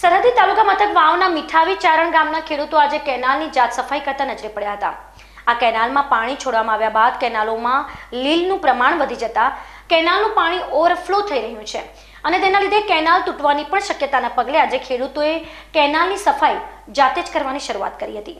સરહદી તાલુકા મથક વાવના મીઠાવી ચારણ ગામના ખેડૂતો આજે કેનાલની જાત સફાઈ કરતા નજરે પડ્યા હતા આ કેનાલમાં પાણી છોડવામાં આવ્યા બાદ કેનાલોમાં લીલનું પ્રમાણ વધી જતા કેનાલનું પાણી ઓવરફ્લો થઈ રહ્યું છે અને તેના લીધે કેનાલ તૂટવાની પણ શક્યતાના પગલે આજે ખેડૂતોએ કેનાલની સફાઈ જાતે જ કરવાની શરૂઆત કરી હતી